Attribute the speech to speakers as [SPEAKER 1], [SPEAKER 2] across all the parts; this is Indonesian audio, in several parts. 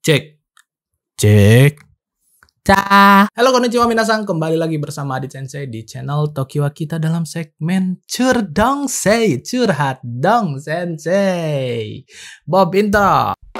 [SPEAKER 1] Cek. Cek. Ca. Halo konnichiwa minasang, kembali lagi bersama adi Sensei di channel Tokiwa kita dalam segmen Cerdong Sei, Curhat Dong Sensei. Bob Intro.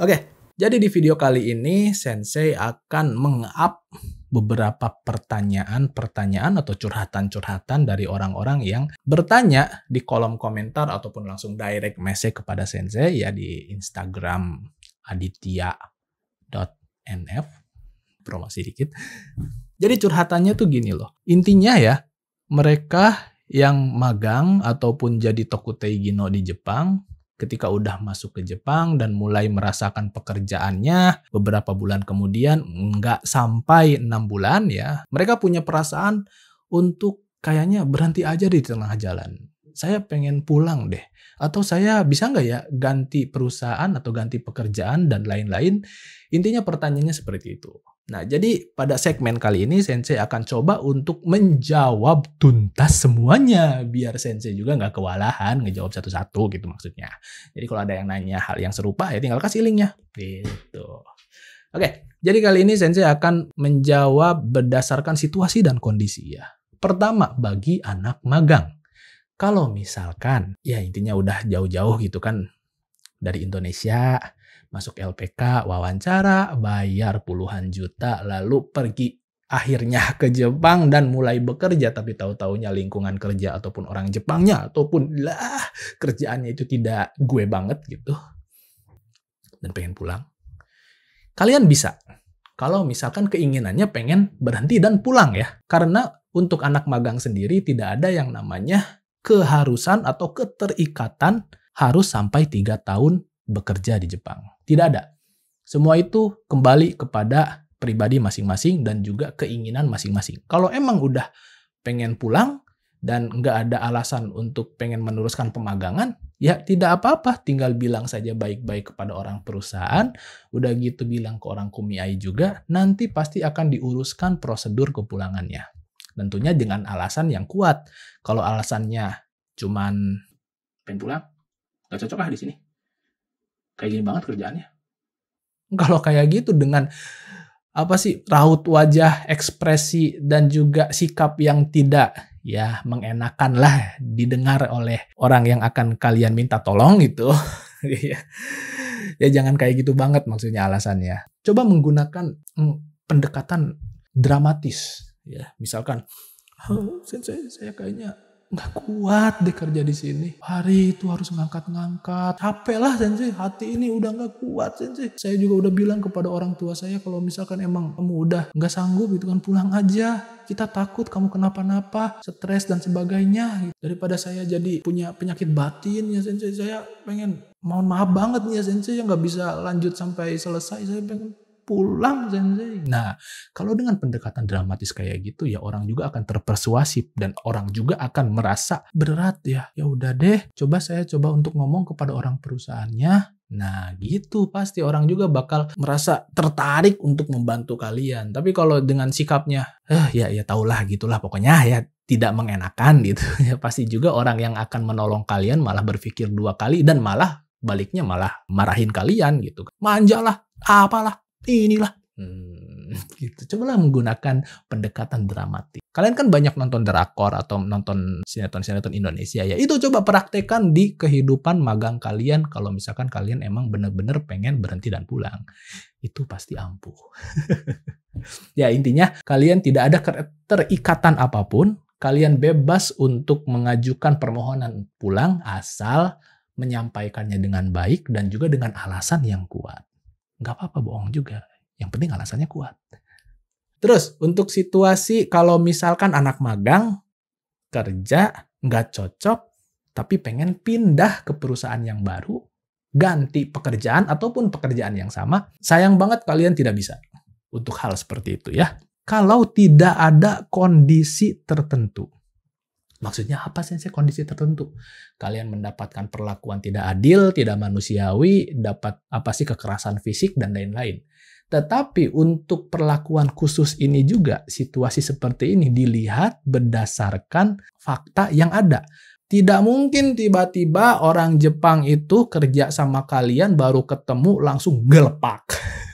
[SPEAKER 1] Oke, jadi di video kali ini Sensei akan meng-up beberapa pertanyaan-pertanyaan atau curhatan-curhatan dari orang-orang yang bertanya di kolom komentar ataupun langsung direct message kepada sensei ya di Instagram aditya.nf promosi dikit. Jadi curhatannya tuh gini loh. Intinya ya, mereka yang magang ataupun jadi tokutei gino di Jepang ketika udah masuk ke Jepang dan mulai merasakan pekerjaannya beberapa bulan kemudian nggak sampai enam bulan ya mereka punya perasaan untuk kayaknya berhenti aja di tengah jalan saya pengen pulang deh atau saya bisa nggak ya ganti perusahaan atau ganti pekerjaan dan lain-lain intinya pertanyaannya seperti itu Nah, jadi pada segmen kali ini Sensei akan coba untuk menjawab tuntas semuanya biar Sensei juga nggak kewalahan ngejawab satu-satu gitu maksudnya. Jadi kalau ada yang nanya hal yang serupa ya tinggal kasih linknya gitu. Oke, jadi kali ini Sensei akan menjawab berdasarkan situasi dan kondisi ya. Pertama, bagi anak magang. Kalau misalkan, ya intinya udah jauh-jauh gitu kan, dari Indonesia, masuk LPK, wawancara, bayar puluhan juta, lalu pergi akhirnya ke Jepang dan mulai bekerja tapi tahu-taunya lingkungan kerja ataupun orang Jepangnya ataupun lah kerjaannya itu tidak gue banget gitu dan pengen pulang kalian bisa kalau misalkan keinginannya pengen berhenti dan pulang ya karena untuk anak magang sendiri tidak ada yang namanya keharusan atau keterikatan harus sampai tiga tahun bekerja di Jepang tidak ada. Semua itu kembali kepada pribadi masing-masing dan juga keinginan masing-masing. Kalau emang udah pengen pulang dan nggak ada alasan untuk pengen meneruskan pemagangan, ya tidak apa-apa, tinggal bilang saja baik-baik kepada orang perusahaan, udah gitu bilang ke orang kumiai juga, nanti pasti akan diuruskan prosedur kepulangannya. Tentunya dengan alasan yang kuat. Kalau alasannya cuman pengen pulang, nggak cocok lah di sini, kayak gini banget kerjaannya. Kalau kayak gitu dengan apa sih raut wajah, ekspresi dan juga sikap yang tidak ya mengenakan lah didengar oleh orang yang akan kalian minta tolong gitu. Iya. ya jangan kayak gitu banget maksudnya alasannya. Coba menggunakan hmm, pendekatan dramatis ya. Misalkan, oh, sensei, saya kayaknya nggak kuat deh kerja di sini. Hari itu harus ngangkat-ngangkat. Capek lah sensei, hati ini udah nggak kuat sensei. Saya juga udah bilang kepada orang tua saya kalau misalkan emang kamu udah nggak sanggup itu kan pulang aja. Kita takut kamu kenapa-napa, stres dan sebagainya. Daripada saya jadi punya penyakit batin ya sensei, saya pengen mohon maaf banget nih ya sensei yang nggak bisa lanjut sampai selesai saya pengen pulang sensei. Nah, kalau dengan pendekatan dramatis kayak gitu ya orang juga akan terpersuasif dan orang juga akan merasa berat ya. Ya udah deh, coba saya coba untuk ngomong kepada orang perusahaannya. Nah, gitu pasti orang juga bakal merasa tertarik untuk membantu kalian. Tapi kalau dengan sikapnya, eh ya ya tahulah gitulah pokoknya ya tidak mengenakan gitu. Ya pasti juga orang yang akan menolong kalian malah berpikir dua kali dan malah baliknya malah marahin kalian gitu. Manjalah, apalah, inilah. Hmm, gitu. Cobalah menggunakan pendekatan dramatik. Kalian kan banyak nonton drakor atau nonton sinetron-sinetron Indonesia ya. Itu coba praktekkan di kehidupan magang kalian kalau misalkan kalian emang bener-bener pengen berhenti dan pulang. Itu pasti ampuh. ya intinya kalian tidak ada terikatan apapun. Kalian bebas untuk mengajukan permohonan pulang asal menyampaikannya dengan baik dan juga dengan alasan yang kuat nggak apa-apa bohong juga. Yang penting alasannya kuat. Terus untuk situasi kalau misalkan anak magang kerja nggak cocok tapi pengen pindah ke perusahaan yang baru, ganti pekerjaan ataupun pekerjaan yang sama, sayang banget kalian tidak bisa untuk hal seperti itu ya. Kalau tidak ada kondisi tertentu. Maksudnya apa sensei kondisi tertentu? Kalian mendapatkan perlakuan tidak adil, tidak manusiawi, dapat apa sih kekerasan fisik dan lain-lain. Tetapi untuk perlakuan khusus ini juga situasi seperti ini dilihat berdasarkan fakta yang ada. Tidak mungkin tiba-tiba orang Jepang itu kerja sama kalian baru ketemu langsung gelpak.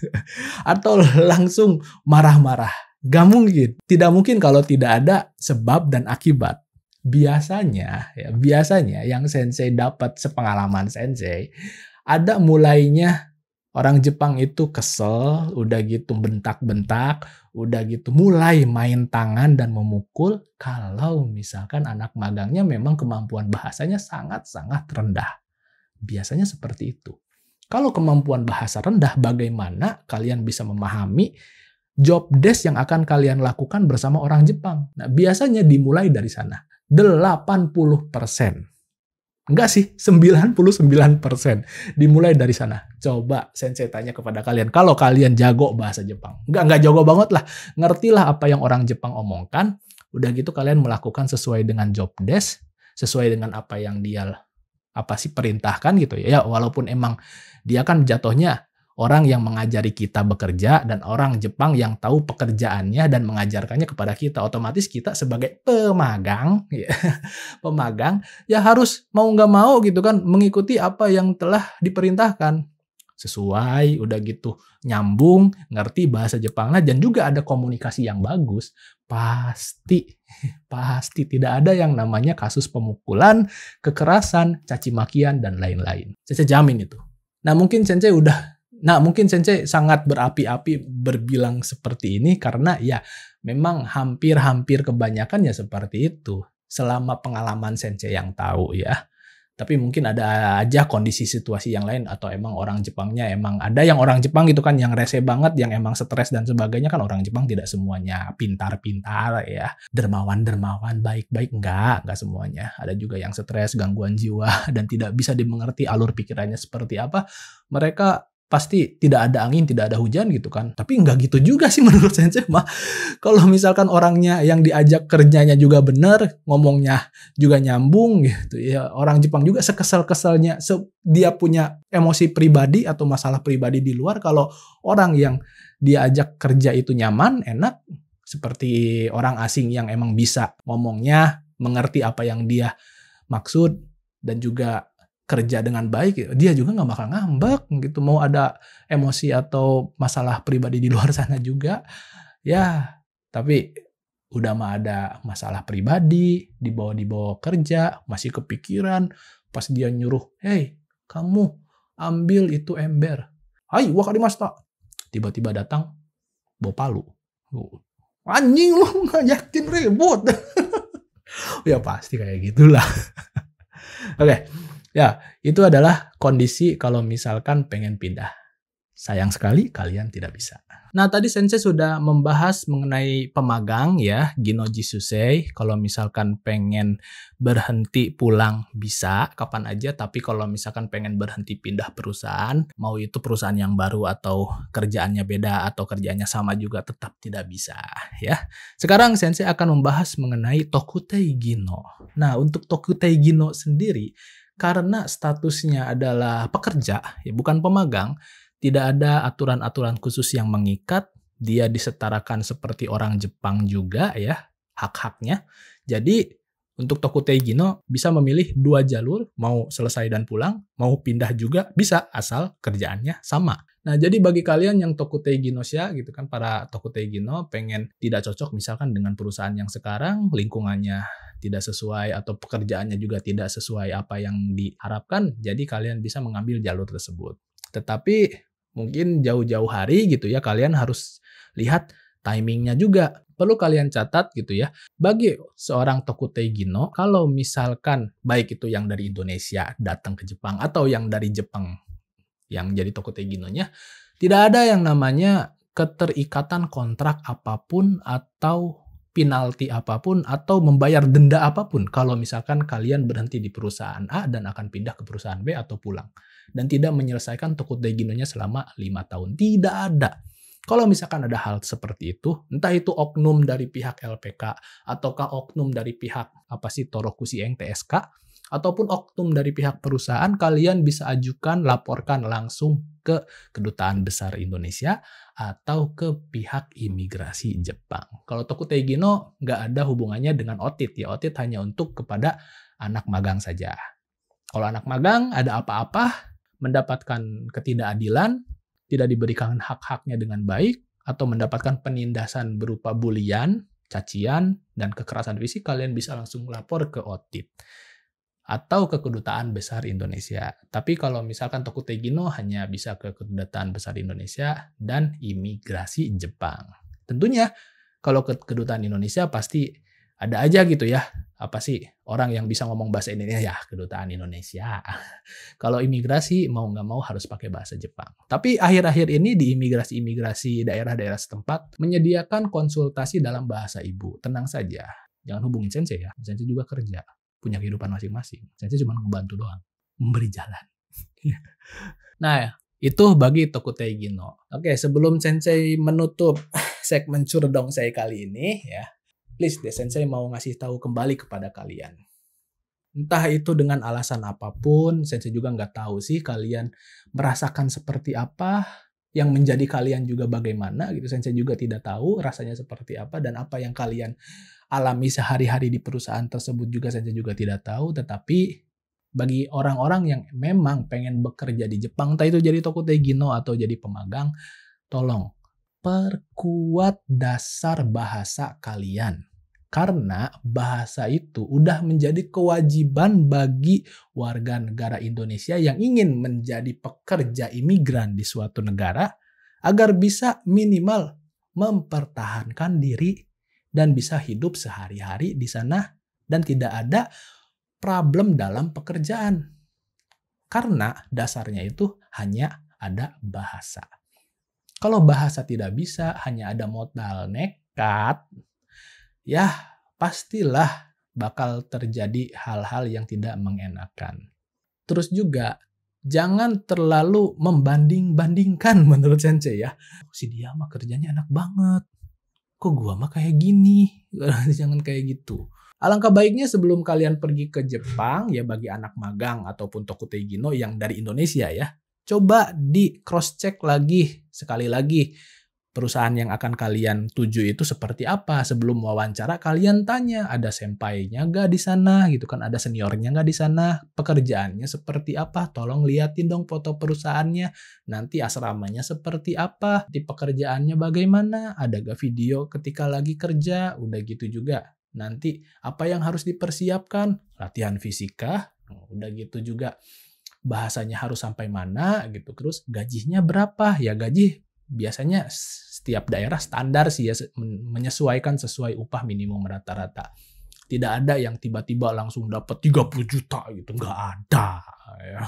[SPEAKER 1] Atau langsung marah-marah. Gak mungkin. Tidak mungkin kalau tidak ada sebab dan akibat biasanya ya biasanya yang sensei dapat sepengalaman sensei ada mulainya orang Jepang itu kesel, udah gitu bentak-bentak, udah gitu mulai main tangan dan memukul kalau misalkan anak magangnya memang kemampuan bahasanya sangat-sangat rendah. Biasanya seperti itu. Kalau kemampuan bahasa rendah, bagaimana kalian bisa memahami job desk yang akan kalian lakukan bersama orang Jepang? Nah, biasanya dimulai dari sana. 80 persen. Enggak sih, 99 persen. Dimulai dari sana. Coba sensei tanya kepada kalian. Kalau kalian jago bahasa Jepang. Enggak, enggak jago banget lah. Ngertilah apa yang orang Jepang omongkan. Udah gitu kalian melakukan sesuai dengan job desk. Sesuai dengan apa yang dia apa sih perintahkan gitu ya. Ya walaupun emang dia kan jatuhnya orang yang mengajari kita bekerja dan orang Jepang yang tahu pekerjaannya dan mengajarkannya kepada kita. Otomatis kita sebagai pemagang, ya, pemagang ya harus mau nggak mau gitu kan mengikuti apa yang telah diperintahkan sesuai udah gitu nyambung ngerti bahasa Jepang Jepangnya dan juga ada komunikasi yang bagus pasti pasti tidak ada yang namanya kasus pemukulan kekerasan cacimakian dan lain-lain saya jamin itu nah mungkin Sensei udah Nah, mungkin Sensei sangat berapi-api berbilang seperti ini karena ya memang hampir-hampir kebanyakan ya seperti itu. Selama pengalaman Sensei yang tahu ya. Tapi mungkin ada aja kondisi situasi yang lain atau emang orang Jepangnya emang ada yang orang Jepang gitu kan yang rese banget, yang emang stres dan sebagainya kan orang Jepang tidak semuanya pintar-pintar ya. Dermawan-dermawan baik-baik enggak, enggak semuanya. Ada juga yang stres, gangguan jiwa dan tidak bisa dimengerti alur pikirannya seperti apa. Mereka pasti tidak ada angin, tidak ada hujan gitu kan. Tapi nggak gitu juga sih menurut sensei mah. Kalau misalkan orangnya yang diajak kerjanya juga benar ngomongnya juga nyambung gitu. Ya orang Jepang juga sekesel-keselnya, se dia punya emosi pribadi atau masalah pribadi di luar. Kalau orang yang diajak kerja itu nyaman, enak, seperti orang asing yang emang bisa ngomongnya, mengerti apa yang dia maksud, dan juga kerja dengan baik, ya, dia juga nggak bakal ngambek gitu. Mau ada emosi atau masalah pribadi di luar sana juga, ya. Tapi udah mah ada masalah pribadi, dibawa-dibawa kerja, masih kepikiran. Pas dia nyuruh, hey kamu ambil itu ember. Hai, masta Tiba-tiba datang, bawa palu. Anjing lu ngajakin ribut. ya pasti kayak gitulah. Oke. Okay. Ya, itu adalah kondisi kalau misalkan pengen pindah. Sayang sekali kalian tidak bisa. Nah, tadi Sensei sudah membahas mengenai pemagang ya, Ginoji Susei. Kalau misalkan pengen berhenti pulang bisa kapan aja, tapi kalau misalkan pengen berhenti pindah perusahaan, mau itu perusahaan yang baru atau kerjaannya beda atau kerjaannya sama juga tetap tidak bisa ya. Sekarang Sensei akan membahas mengenai Tokutei Gino. Nah, untuk Tokutei Gino sendiri karena statusnya adalah pekerja, ya bukan pemagang, tidak ada aturan-aturan khusus yang mengikat, dia disetarakan seperti orang Jepang juga ya, hak-haknya. Jadi untuk Tokutei Gino bisa memilih dua jalur, mau selesai dan pulang, mau pindah juga bisa asal kerjaannya sama. Nah, jadi bagi kalian yang Tokutei ya, gitu kan para Tokutei Gino pengen tidak cocok misalkan dengan perusahaan yang sekarang, lingkungannya tidak sesuai atau pekerjaannya juga tidak sesuai apa yang diharapkan, jadi kalian bisa mengambil jalur tersebut. Tetapi mungkin jauh-jauh hari gitu ya kalian harus lihat timingnya juga. Perlu kalian catat gitu ya. Bagi seorang Tokutei Gino, kalau misalkan baik itu yang dari Indonesia datang ke Jepang atau yang dari Jepang yang jadi Tokutei Ginonya, tidak ada yang namanya keterikatan kontrak apapun atau penalti apapun atau membayar denda apapun kalau misalkan kalian berhenti di perusahaan A dan akan pindah ke perusahaan B atau pulang dan tidak menyelesaikan toko daiginonya selama lima tahun tidak ada kalau misalkan ada hal seperti itu entah itu oknum dari pihak LPK ataukah oknum dari pihak apa sih yang TSK ataupun oknum dari pihak perusahaan kalian bisa ajukan laporkan langsung ke kedutaan besar Indonesia atau ke pihak imigrasi Jepang. Kalau Tokuteigino nggak ada hubungannya dengan OTIT ya. OTIT hanya untuk kepada anak magang saja. Kalau anak magang ada apa-apa, mendapatkan ketidakadilan, tidak diberikan hak-haknya dengan baik, atau mendapatkan penindasan berupa bulian, cacian, dan kekerasan fisik, kalian bisa langsung lapor ke OTIT atau ke kedutaan besar Indonesia. Tapi kalau misalkan Toku Tegino hanya bisa ke kedutaan besar Indonesia dan imigrasi Jepang. Tentunya kalau ke kedutaan Indonesia pasti ada aja gitu ya. Apa sih orang yang bisa ngomong bahasa Indonesia ya kedutaan Indonesia. kalau imigrasi mau nggak mau harus pakai bahasa Jepang. Tapi akhir-akhir ini di imigrasi-imigrasi daerah-daerah setempat menyediakan konsultasi dalam bahasa ibu. Tenang saja, jangan hubungin sensei ya. Sensei juga kerja punya kehidupan masing-masing. Saya cuma ngebantu doang, memberi jalan. nah, itu bagi Tokutei Gino. Oke, sebelum Sensei menutup segmen curdong saya kali ini ya, please deh Sensei mau ngasih tahu kembali kepada kalian. Entah itu dengan alasan apapun, Sensei juga nggak tahu sih kalian merasakan seperti apa, yang menjadi kalian juga bagaimana gitu. Sensei juga tidak tahu rasanya seperti apa dan apa yang kalian alami sehari-hari di perusahaan tersebut juga saya juga tidak tahu. Tetapi bagi orang-orang yang memang pengen bekerja di Jepang, entah itu jadi toko tegino atau jadi pemagang, tolong perkuat dasar bahasa kalian. Karena bahasa itu udah menjadi kewajiban bagi warga negara Indonesia yang ingin menjadi pekerja imigran di suatu negara agar bisa minimal mempertahankan diri dan bisa hidup sehari-hari di sana dan tidak ada problem dalam pekerjaan. Karena dasarnya itu hanya ada bahasa. Kalau bahasa tidak bisa, hanya ada modal nekat, ya pastilah bakal terjadi hal-hal yang tidak mengenakan. Terus juga jangan terlalu membanding-bandingkan menurut Sensei ya. Si dia mah kerjanya enak banget kok gua mah kayak gini jangan kayak gitu Alangkah baiknya sebelum kalian pergi ke Jepang ya bagi anak magang ataupun toko Gino yang dari Indonesia ya. Coba di cross check lagi sekali lagi perusahaan yang akan kalian tuju itu seperti apa. Sebelum wawancara kalian tanya ada senpainya nggak di sana gitu kan, ada seniornya nggak di sana, pekerjaannya seperti apa, tolong liatin dong foto perusahaannya, nanti asramanya seperti apa, di pekerjaannya bagaimana, ada gak video ketika lagi kerja, udah gitu juga. Nanti apa yang harus dipersiapkan? Latihan fisika, udah gitu juga bahasanya harus sampai mana gitu terus gajinya berapa ya gaji biasanya setiap daerah standar sih ya menyesuaikan sesuai upah minimum rata-rata. Tidak ada yang tiba-tiba langsung dapat 30 juta gitu, nggak ada. Ya.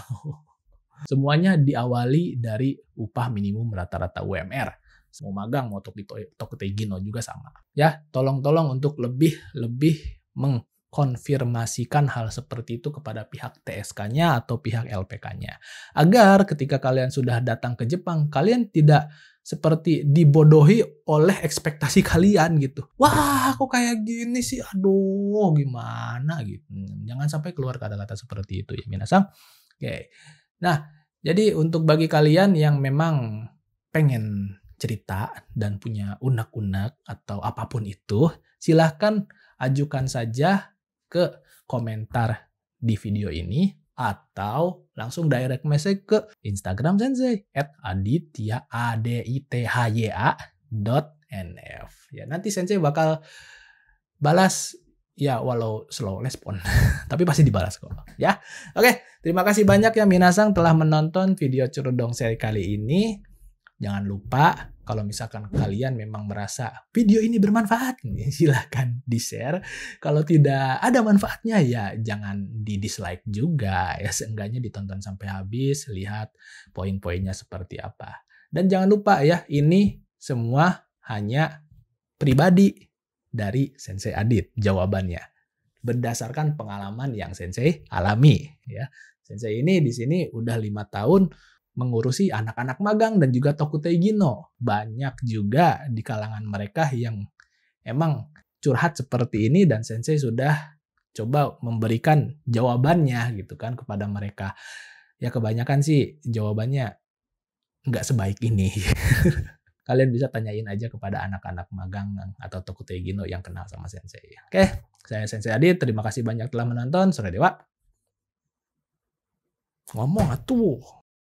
[SPEAKER 1] Semuanya diawali dari upah minimum rata-rata UMR semua magang mau toko Tegino juga sama ya tolong-tolong untuk lebih lebih meng konfirmasikan hal seperti itu kepada pihak TSK-nya atau pihak LPK-nya. Agar ketika kalian sudah datang ke Jepang, kalian tidak seperti dibodohi oleh ekspektasi kalian gitu. Wah, aku kayak gini sih? Aduh, gimana gitu. Jangan sampai keluar kata-kata seperti itu ya, minasang. Oke. Nah, jadi untuk bagi kalian yang memang pengen cerita dan punya unak-unak atau apapun itu, silahkan ajukan saja ke komentar di video ini atau langsung direct message ke Instagram Sensei at aditya a d i t h y a dot nf ya nanti Sensei bakal balas ya walau slow respon tapi pasti dibalas kok ya oke terima kasih banyak ya minasang telah menonton video curudong seri kali ini Jangan lupa kalau misalkan kalian memang merasa video ini bermanfaat, silahkan di-share. Kalau tidak ada manfaatnya ya jangan di-dislike juga. Ya seenggaknya ditonton sampai habis, lihat poin-poinnya seperti apa. Dan jangan lupa ya, ini semua hanya pribadi dari Sensei Adit jawabannya. Berdasarkan pengalaman yang Sensei alami ya. Sensei ini di sini udah lima tahun mengurusi anak-anak magang dan juga tokutegino Banyak juga di kalangan mereka yang emang curhat seperti ini dan sensei sudah coba memberikan jawabannya gitu kan kepada mereka. Ya kebanyakan sih jawabannya nggak sebaik ini. Kalian bisa tanyain aja kepada anak-anak magang atau tokutegino yang kenal sama Sensei. Oke, saya Sensei adit Terima kasih banyak telah menonton. Sore Dewa. Ngomong atuh.